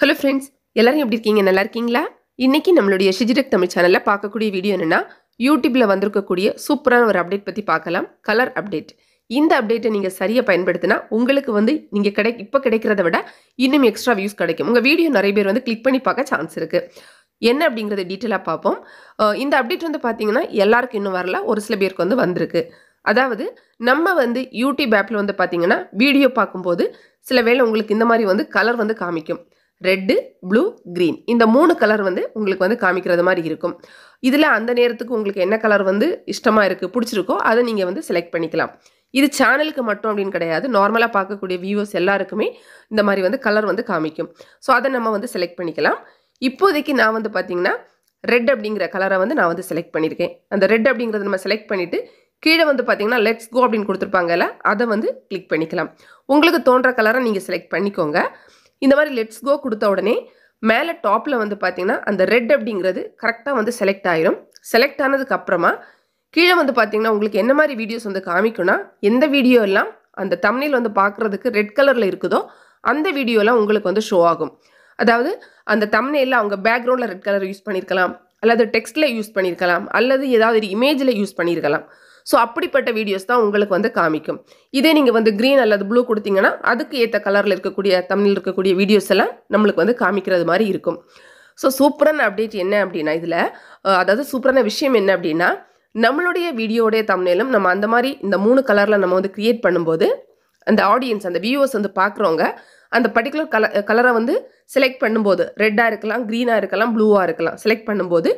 hello friends எல்லாரும் எப்படி இருக்கீங்க நல்லா இருக்கீங்களா இன்றைக்கி நம்மளுடைய ஷிஜிடெக் தமிழ் சேனலில் பார்க்கக்கூடிய வீடியோ என்னென்னா யூடியூப்பில் வந்திருக்கக்கூடிய சூப்பரான ஒரு அப்டேட் பற்றி பார்க்கலாம் கலர் அப்டேட் இந்த அப்டேட்டை நீங்கள் சரியாக பயன்படுத்தினா உங்களுக்கு வந்து நீங்கள் கிடை இப்போ கிடைக்கிறத விட இன்னும் எக்ஸ்ட்ரா வியூஸ் கிடைக்கும் உங்கள் வீடியோ நிறைய பேர் வந்து கிளிக் பண்ணி பார்க்க சான்ஸ் இருக்குது என்ன அப்படிங்கிறத டீட்டெயிலாக பார்ப்போம் இந்த அப்டேட் வந்து பார்த்தீங்கன்னா எல்லாருக்கும் இன்னும் வரல ஒரு சில பேருக்கு வந்து வந்திருக்கு அதாவது நம்ம வந்து யூடியூப் ஆப்பில் வந்து பார்த்தீங்கன்னா வீடியோ பார்க்கும்போது சில வேளை உங்களுக்கு இந்த மாதிரி வந்து கலர் வந்து காமிக்கும் ரெட்டு ப்ளூ க்ரீன் இந்த மூணு கலர் வந்து உங்களுக்கு வந்து காமிக்கிறது மாதிரி இருக்கும் இதில் அந்த நேரத்துக்கு உங்களுக்கு என்ன கலர் வந்து இஷ்டமாக இருக்குது பிடிச்சிருக்கோ அதை நீங்கள் வந்து செலக்ட் பண்ணிக்கலாம் இது சேனலுக்கு மட்டும் அப்படின்னு கிடையாது நார்மலாக பார்க்கக்கூடிய வியூவர்ஸ் எல்லாருக்குமே இந்த மாதிரி வந்து கலர் வந்து காமிக்கும் ஸோ அதை நம்ம வந்து செலக்ட் பண்ணிக்கலாம் இப்போதைக்கு நான் வந்து பார்த்திங்கன்னா ரெட் அப்படிங்கிற கலரை வந்து நான் வந்து செலக்ட் பண்ணியிருக்கேன் அந்த ரெட் அப்படிங்கிறத நம்ம செலக்ட் பண்ணிவிட்டு கீழே வந்து பார்த்தீங்கன்னா லெட்ஸ் கோ அப்படின்னு கொடுத்துருப்பாங்கல்ல அதை வந்து கிளிக் பண்ணிக்கலாம் உங்களுக்கு தோன்ற கலரை நீங்கள் செலக்ட் பண்ணிக்கோங்க இந்த மாதிரி லெட்ஸ் கோ கொடுத்த உடனே மேலே டாப்பில் வந்து பார்த்திங்கன்னா அந்த ரெட் அப்படிங்கிறது கரெக்டாக வந்து செலக்ட் ஆகிரும் செலக்ட் ஆனதுக்கப்புறமா கீழே வந்து பார்த்திங்கன்னா உங்களுக்கு என்ன மாதிரி வீடியோஸ் வந்து காமிக்கும்னா எந்த வீடியோ எல்லாம் அந்த தமிழில் வந்து பார்க்குறதுக்கு ரெட் கலரில் இருக்குதோ அந்த வீடியோலாம் உங்களுக்கு வந்து ஷோ ஆகும் அதாவது அந்த தமிழில் அவங்க பேக்ரவுண்டில் ரெட் கலர் யூஸ் பண்ணியிருக்கலாம் அல்லது டெக்ஸ்ட்டில் யூஸ் பண்ணியிருக்கலாம் அல்லது ஏதாவது இமேஜில் யூஸ் பண்ணியிருக்கலாம் ஸோ அப்படிப்பட்ட வீடியோஸ் தான் உங்களுக்கு வந்து காமிக்கும் இதே நீங்கள் வந்து க்ரீன் அல்லது ப்ளூ கொடுத்தீங்கன்னா அதுக்கு ஏற்ற கலரில் இருக்கக்கூடிய தமிழில் இருக்கக்கூடிய வீடியோஸ் எல்லாம் நம்மளுக்கு வந்து காமிக்கிறது மாதிரி இருக்கும் ஸோ சூப்பரான அப்டேட் என்ன அப்படின்னா இதில் அதாவது சூப்பரான விஷயம் என்ன அப்படின்னா நம்மளுடைய வீடியோடைய தமிழிலும் நம்ம அந்த மாதிரி இந்த மூணு கலரில் நம்ம வந்து க்ரியேட் பண்ணும்போது அந்த ஆடியன்ஸ் அந்த வியூவர்ஸ் வந்து பார்க்குறவங்க அந்த பர்டிகுலர் கலர் கலரை வந்து செலக்ட் பண்ணும்போது ரெட்டாக இருக்கலாம் க்ரீனாக இருக்கலாம் ப்ளூவாக இருக்கலாம் செலக்ட் பண்ணும்போது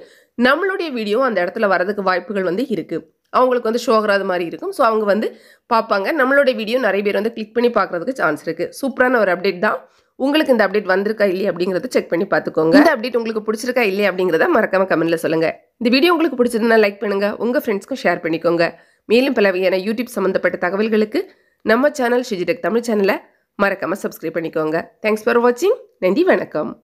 நம்மளுடைய வீடியோ அந்த இடத்துல வரதுக்கு வாய்ப்புகள் வந்து இருக்குது அவங்களுக்கு வந்து ஷோகிராது மாதிரி இருக்கும் ஸோ அவங்க வந்து பார்ப்பாங்க நம்மளோட வீடியோ நிறைய பேர் வந்து கிளிக் பண்ணி பார்க்குறதுக்கு சான்ஸ் இருக்குது சூப்பரான ஒரு அப்டேட் தான் உங்களுக்கு இந்த அப்டேட் வந்திருக்கா இல்லையா அப்படிங்கிறத செக் பண்ணி பார்த்துக்கோங்க இந்த அப்டேட் உங்களுக்கு பிடிச்சிருக்கா இல்லையா அப்படிங்கிறத மறக்காம கமெண்ட்டில் சொல்லுங்கள் இந்த வீடியோ உங்களுக்கு பிடிச்சதுன்னா லைக் பண்ணுங்கள் உங்கள் ஃப்ரெண்ட்ஸ்க்கும் ஷேர் பண்ணிக்கோங்க மேலும் பல வகையான யூடியூப் சம்மந்தப்பட்ட தகவல்களுக்கு நம்ம சேனல் ஷிஜிடெக் தமிழ் சேனலை மறக்காமல் சப்ஸ்கிரைப் பண்ணிக்கோங்க தேங்க்ஸ் ஃபார் வாட்சிங் நன்றி வணக்கம்